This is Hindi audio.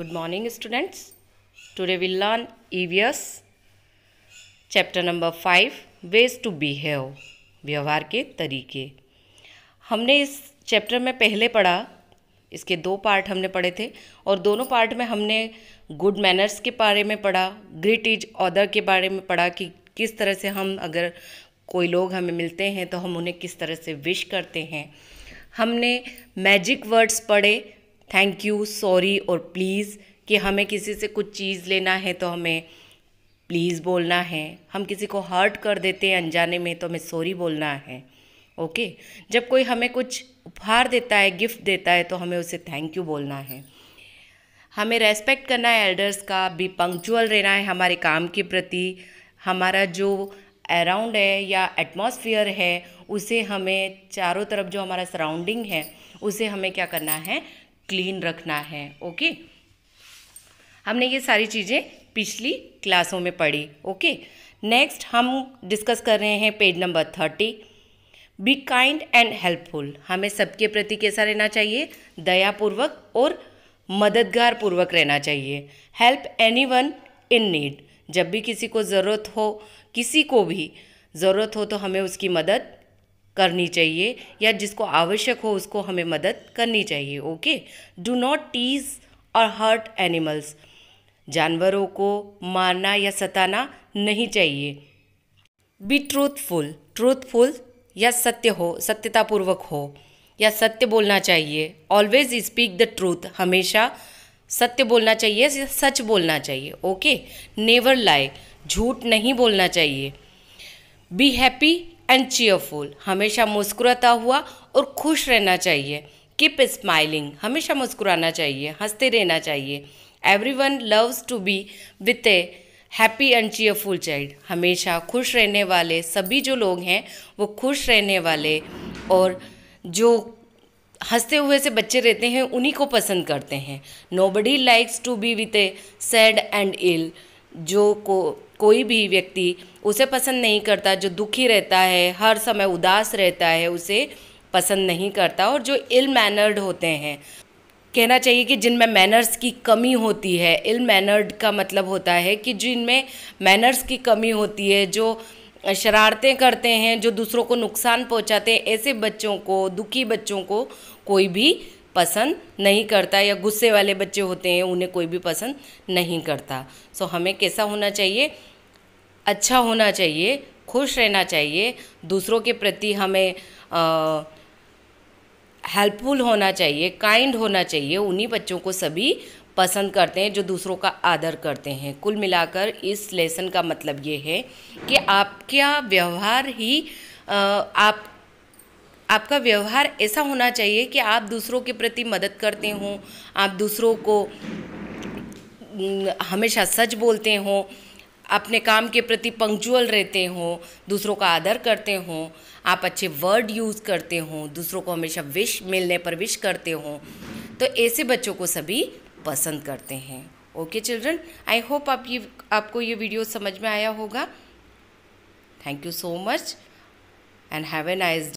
Good morning students. Today we'll learn EVS chapter number 5 ways to behave व्यवहार के तरीके हमने इस चैप्टर में पहले पढ़ा इसके दो पार्ट हमने पढ़े थे और दोनों पार्ट में हमने गुड मैनर्स के बारे में पढ़ा ग्रिट इज ऑदर के बारे में पढ़ा कि किस तरह से हम अगर कोई लोग हमें मिलते हैं तो हम उन्हें किस तरह से विश करते हैं हमने मैजिक वर्ड्स पढ़े थैंक यू सॉरी और प्लीज़ कि हमें किसी से कुछ चीज़ लेना है तो हमें प्लीज़ बोलना है हम किसी को हर्ट कर देते हैं अनजाने में तो हमें सॉरी बोलना है ओके okay? जब कोई हमें कुछ उपहार देता है गिफ्ट देता है तो हमें उसे थैंक यू बोलना है हमें रेस्पेक्ट करना है एल्डर्स का भी पंक्चुअल रहना है हमारे काम के प्रति हमारा जो अराउंड है या एटमॉस्फेयर है उसे हमें चारों तरफ जो हमारा सराउंडिंग है उसे हमें क्या करना है क्लीन रखना है ओके हमने ये सारी चीज़ें पिछली क्लासों में पढ़ी ओके नेक्स्ट हम डिस्कस कर रहे हैं page number thirty be kind and helpful हमें सबके प्रति कैसा रहना चाहिए दयापूर्वक और मददगार पूर्वक रहना चाहिए help anyone in need जब भी किसी को ज़रूरत हो किसी को भी ज़रूरत हो तो हमें उसकी मदद करनी चाहिए या जिसको आवश्यक हो उसको हमें मदद करनी चाहिए ओके डू नॉट टीज और हर्ट एनिमल्स जानवरों को मारना या सताना नहीं चाहिए बी ट्रूथफुल ट्रूथफुल या सत्य हो सत्यतापूर्वक हो या सत्य बोलना चाहिए ऑलवेज स्पीक द ट्रूथ हमेशा सत्य बोलना चाहिए सच बोलना चाहिए ओके नेवर लाइक झूठ नहीं बोलना चाहिए बी हैप्पी एंड चीयरफुल हमेशा मुस्कुराता हुआ और खुश रहना चाहिए कीप स्माइलिंग हमेशा मुस्कुराना चाहिए हंसते रहना चाहिए everyone loves to be with a happy and cheerful child हमेशा खुश रहने वाले सभी जो लोग हैं वो खुश रहने वाले और जो हंसते हुए से बच्चे रहते हैं उन्हीं को पसंद करते हैं nobody likes to be with a sad and ill जो को कोई भी व्यक्ति उसे पसंद नहीं करता जो दुखी रहता है हर समय उदास रहता है उसे पसंद नहीं करता और जो इल मैनर्ड होते हैं कहना चाहिए कि जिनमें मैनर्स की कमी होती है इल मैनर्ड का मतलब होता है कि जिनमें मैनर्स की कमी होती है जो शरारतें करते हैं जो दूसरों को नुकसान पहुंचाते हैं ऐसे बच्चों को दुखी बच्चों को कोई भी पसंद नहीं करता या गुस्से वाले बच्चे होते हैं उन्हें कोई भी पसंद नहीं करता सो हमें कैसा होना चाहिए अच्छा होना चाहिए खुश रहना चाहिए दूसरों के प्रति हमें हेल्पफुल होना चाहिए काइंड होना चाहिए उन्हीं बच्चों को सभी पसंद करते हैं जो दूसरों का आदर करते हैं कुल मिलाकर इस लेसन का मतलब ये है कि आपका व्यवहार ही आ, आप आपका व्यवहार ऐसा होना चाहिए कि आप दूसरों के प्रति मदद करते हों आप दूसरों को हमेशा सच बोलते हों अपने काम के प्रति पंक्चुअल रहते हों दूसरों का आदर करते हों आप अच्छे वर्ड यूज़ करते हों दूसरों को हमेशा विश मिलने पर विश करते हों तो ऐसे बच्चों को सभी पसंद करते हैं ओके चिल्ड्रन आई होप आप ये आपको ये वीडियो समझ में आया होगा thank you so much and have a nice